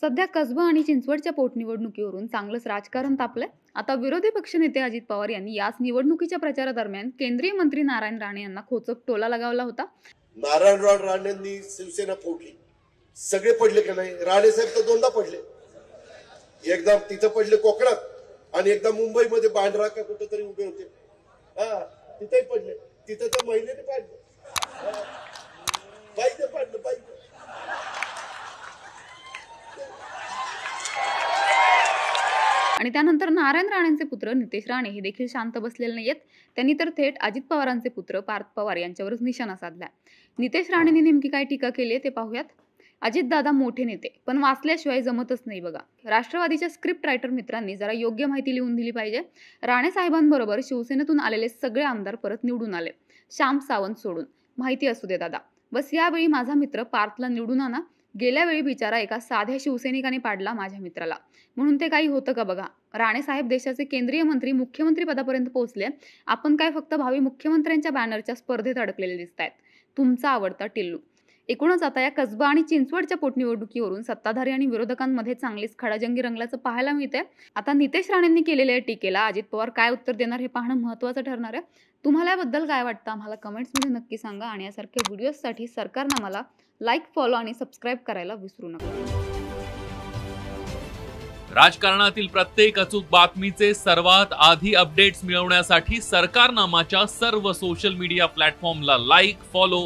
सध्या कसबा आणि चिंचवडच्या पोटनिवडणुकीवरून चांगलंच राजकारण तापलंय आता विरोधी पक्षनेते अजित पवार यांनी याच निवडणुकीच्या प्रचारादरम्यान केंद्रीय मंत्री नारायण राणे यांना खोचक टोला लगावला होता राणेंनी शिवसेना फोडली सगळे पडले की नाही राणे साहेब तर दोनदा पडले एकदा तिथं पडले कोकणात आणि एकदा मुंबईमध्ये बांद्रा का कुठेतरी उभे होते हा तिथेही पडले तिथं तर महिलेने पाडले आणि त्यानंतर नारायण राणेंचे पुत्र नितेश राणे हे देखील शांत बसलेले नाहीत त्यांनी तर थेट अजित पवारांचे पुत्र पार्थ पवार यांच्यावरच निशाणा साधला नितेश राणेंनी नेमकी काय टीका केली ते पाहूयात अजित दादा मोठे नेते पण वाचल्याशिवाय जमतच नाही बघा राष्ट्रवादीच्या स्क्रिप्ट रायटर मित्रांनी जरा योग्य माहिती लिहून दिली पाहिजे राणे साहेबांबरोबर शिवसेनेतून आलेले सगळे आमदार परत निवडून आले श्याम सावंत सोडून माहिती असू दे दादा बस यावेळी माझा मित्र पार्थला निवडून आणा गेल्या वेळी बिचारा एका साध्या शिवसैनिकाने पाडला माझ्या मित्राला म्हणून ते काही होतं का बघा राणे साहेब देशाचे केंद्रीय मंत्री मुख्यमंत्री पदापर्यंत पोहोचले आपण काय फक्त भावी मुख्यमंत्र्यांच्या बॅनरच्या स्पर्धेत अडकलेले दिसत आहेत तुमचा आवडता टिल्लू एकूणच आता या कसबा आणि चिंचवडच्या पोटनिवडणुकीवरून सत्ताधारी आणि विरोधकांमध्ये चांगलीच खडाजंगी रंगल्याचं पाहायला मिळतंय आता नितेश राणेंनी केलेल्या टीकेला अजित पवार काय उत्तर देणार हे पाहणं महत्त्वाचं ठरणार आहे तुम्हाला याबद्दल काय वाटतं आम्हाला कमेंट्समध्ये नक्की सांगा आणि यासारख्या व्हिडिओजसाठी सरकारनं मला लाईक फॉलो आणि सबस्क्राईब करायला विसरू नका राजकारणातील प्रत्येक अचूक बातमीचे सर्वात आधी अपडेट्स मिळवण्यासाठी सरकारनामाच्या सर्व सोशल मीडिया प्लॅटफॉर्मला लाईक फॉलो